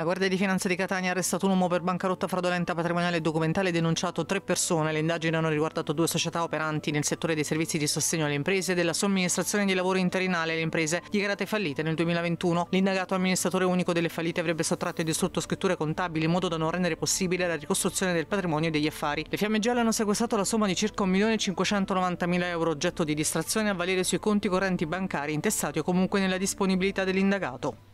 La Guardia di Finanza di Catania ha arrestato un uomo per bancarotta fraudolenta patrimoniale e documentale e denunciato tre persone. Le indagini hanno riguardato due società operanti nel settore dei servizi di sostegno alle imprese e della somministrazione di lavoro interinale alle imprese dichiarate fallite nel 2021. L'indagato amministratore unico delle fallite avrebbe sottratto e distrutto scritture contabili in modo da non rendere possibile la ricostruzione del patrimonio e degli affari. Le fiamme gialle hanno sequestrato la somma di circa 1.590.000 euro oggetto di distrazione a valere sui conti correnti bancari intestati o comunque nella disponibilità dell'indagato.